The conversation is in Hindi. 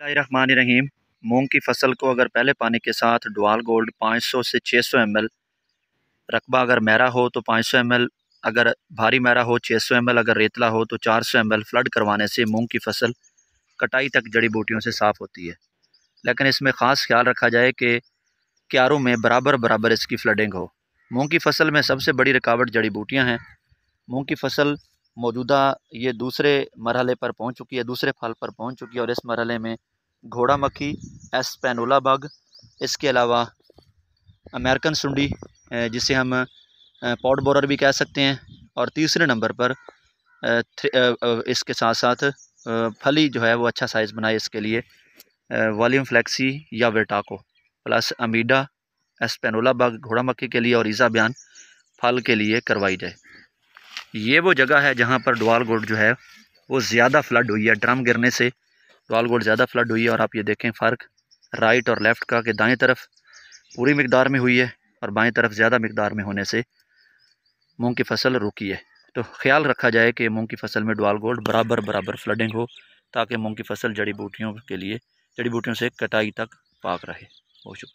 रहमान रहीम मूंग की फसल को अगर पहले पानी के साथ डुआल गोल्ड 500 से 600 सौ रकबा अगर मैरा हो तो 500 सौ अगर भारी मैरा हो 600 सौ अगर रेतला हो तो 400 सौ फ्लड करवाने से मूंग की फसल कटाई तक जड़ी बूटियों से साफ़ होती है लेकिन इसमें ख़ास ख्याल रखा जाए कि क्यारों में बराबर बराबर इसकी फ्लडिंग हो मूँग की फसल में सबसे बड़ी रुकावट जड़ी बूटियाँ हैं मूँग की फसल मौजूदा ये दूसरे मरहले पर पहुँच चुकी है दूसरे फल पर पहुँच चुकी है और इस मरहले में घोड़ा मक्खी एस्पेनोला बग इसके अलावा अमेरिकन सुंडी जिसे हम पॉट बोरर भी कह सकते हैं और तीसरे नंबर पर इसके साथ साथ फली जो है वो अच्छा साइज़ बनाए इसके लिए वॉल्यूम फ्लैक्सी या वेटाको प्लस अमीडा एस्पेनोला बाग घोड़ा मक्खी के लिए और ईज़ा बयान फल के लिए करवाई जाए ये वो जगह है जहाँ पर डवाल गोड जो है वो ज़्यादा फ्लड हुई है ड्रम गिरने से गोड ज़्यादा फ्लड हुई है और आप ये देखें फ़र्क राइट और लेफ़्ट का कि दाएं तरफ पूरी मकदार में हुई है और बाएं तरफ ज़्यादा मकदार में होने से मूँग की फसल रुकी है तो ख्याल रखा जाए कि मूँग की फसल में डाल गोल्ड बराबर बराबर फ्लडिंग हो ताकि मूँग की फसल जड़ी बूटियों के लिए जड़ी बूटियों से कटाई तक पाक रहे बहुत शुक्रिया